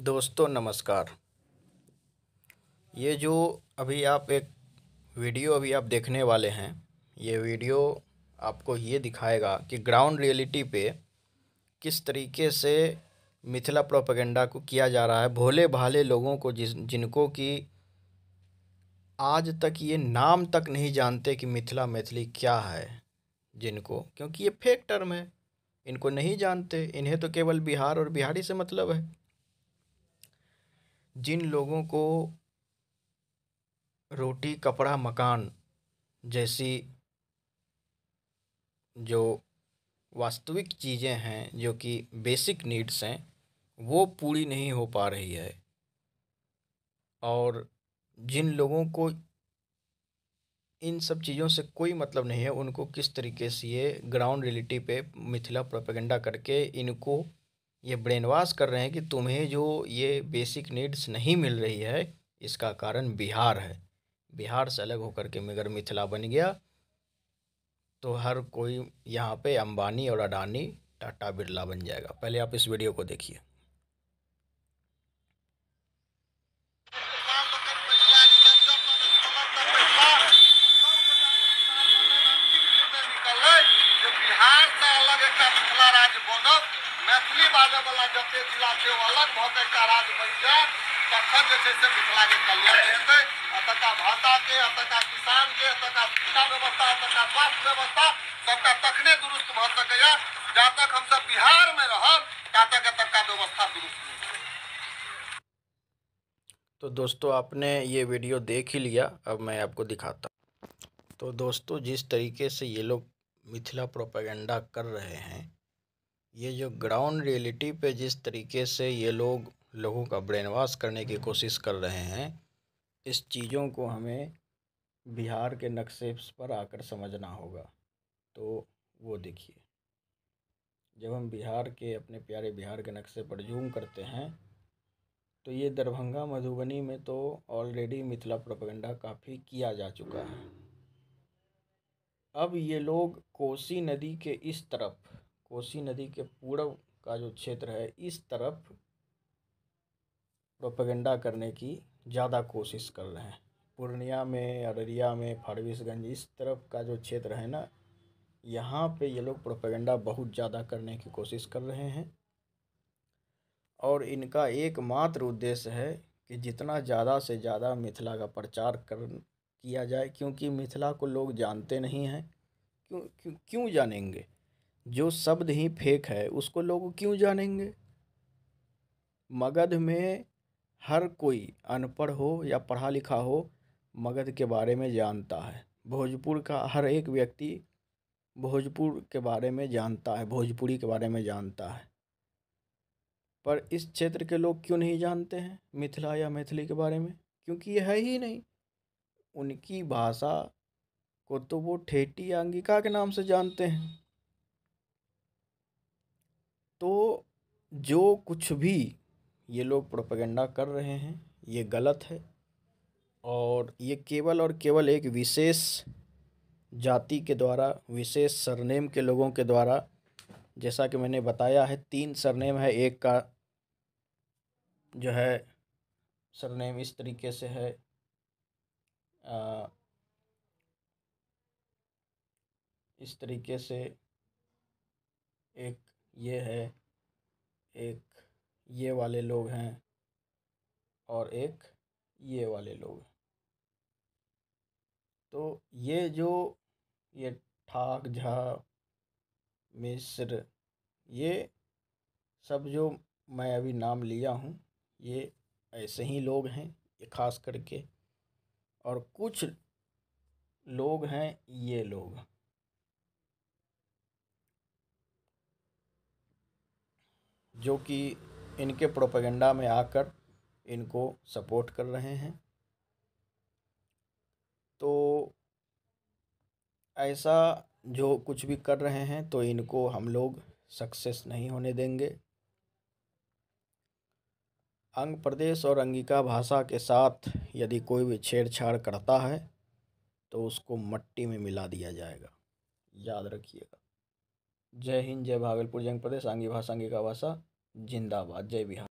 दोस्तों नमस्कार ये जो अभी आप एक वीडियो अभी आप देखने वाले हैं ये वीडियो आपको ये दिखाएगा कि ग्राउंड रियलिटी पे किस तरीके से मिथिला प्रोपेगेंडा को किया जा रहा है भोले भाले लोगों को जिस जिनको कि आज तक ये नाम तक नहीं जानते कि मिथिला मैथिली क्या है जिनको क्योंकि ये फेक टर्म है इनको नहीं जानते इन्हें तो केवल बिहार और बिहारी से मतलब है जिन लोगों को रोटी कपड़ा मकान जैसी जो वास्तविक चीज़ें हैं जो कि बेसिक नीड्स हैं वो पूरी नहीं हो पा रही है और जिन लोगों को इन सब चीज़ों से कोई मतलब नहीं है उनको किस तरीके से ये ग्राउंड रियलिटी पे मिथिला प्रोपेगेंडा करके इनको ये ब्रेन वॉश कर रहे हैं कि तुम्हें जो ये बेसिक नीड्स नहीं मिल रही है इसका कारण बिहार है बिहार से अलग होकर के मगर मिथिला बन गया तो हर कोई यहाँ पे अंबानी और अडानी टाटा बिरला बन जाएगा पहले आप इस वीडियो को देखिए बिहार मिथिला राज्य बनत मैथिली जिला अलग राज्य तखन से कल्याण शिक्षा व्यवस्था स्वास्थ्य व्यवस्था तखने दुरुस्त जा तक ता तक व्यवस्था दुरुस्त तो दोस्तों आपने ये वीडियो देख ही लिया अब मैं आपको दिखाता तो दोस्तों जिस तरीके से ये लोग मिथिला प्रोपेगेंडा कर रहे हैं ये जो ग्राउंड रियलिटी पे जिस तरीके से ये लोग लोगों का ब्रेन वॉश करने की कोशिश कर रहे हैं इस चीज़ों को हमें बिहार के नक्शे पर आकर समझना होगा तो वो देखिए जब हम बिहार के अपने प्यारे बिहार के नक्शे पर जूम करते हैं तो ये दरभंगा मधुबनी में तो ऑलरेडी मिथिला प्रोपेगेंडा काफ़ी किया जा चुका है अब ये लोग कोसी नदी के इस तरफ कोसी नदी के पूर्व का जो क्षेत्र है इस तरफ प्रोपेगेंडा करने की ज़्यादा कोशिश कर रहे हैं पूर्णिया में अररिया में फारबिसगंज इस तरफ का जो क्षेत्र है ना यहाँ पे ये लोग प्रोपेगेंडा बहुत ज़्यादा करने की कोशिश कर रहे हैं और इनका एकमात्र उद्देश्य है कि जितना ज़्यादा से ज़्यादा मिथिला का प्रचार कर किया जाए क्योंकि मिथिला को लोग जानते नहीं हैं क्यों क्यों क्यों जानेंगे जो शब्द ही फेक है उसको लोग क्यों जानेंगे मगध में हर कोई अनपढ़ हो या पढ़ा लिखा हो मगध के बारे में जानता है भोजपुर का हर एक व्यक्ति भोजपुर के बारे में जानता है भोजपुरी के बारे में जानता है पर इस क्षेत्र के लोग क्यों नहीं जानते हैं मिथिला या मैथिली के बारे में क्योंकि ये है ही नहीं उनकी भाषा को तो वो ठेठी अंगिका के नाम से जानते हैं तो जो कुछ भी ये लोग प्रोपेगेंडा कर रहे हैं ये गलत है और ये केवल और केवल एक विशेष जाति के द्वारा विशेष सरनेम के लोगों के द्वारा जैसा कि मैंने बताया है तीन सरनेम है एक का जो है सरनेम इस तरीके से है इस तरीके से एक ये है एक ये वाले लोग हैं और एक ये वाले लोग हैं तो ये जो ये ठाक झा मिस्र ये सब जो मैं अभी नाम लिया हूँ ये ऐसे ही लोग हैं ये खास करके और कुछ लोग हैं ये लोग जो कि इनके प्रोपेगेंडा में आकर इनको सपोर्ट कर रहे हैं तो ऐसा जो कुछ भी कर रहे हैं तो इनको हम लोग सक्सेस नहीं होने देंगे अंग प्रदेश और अंगिका भाषा के साथ यदि कोई भी छेड़छाड़ करता है तो उसको मट्टी में मिला दिया जाएगा याद रखिएगा जय हिंद जय भागलपुर जय प्रदेश अंगी भाषा अंगिका भाषा जिंदाबाद जय बिहार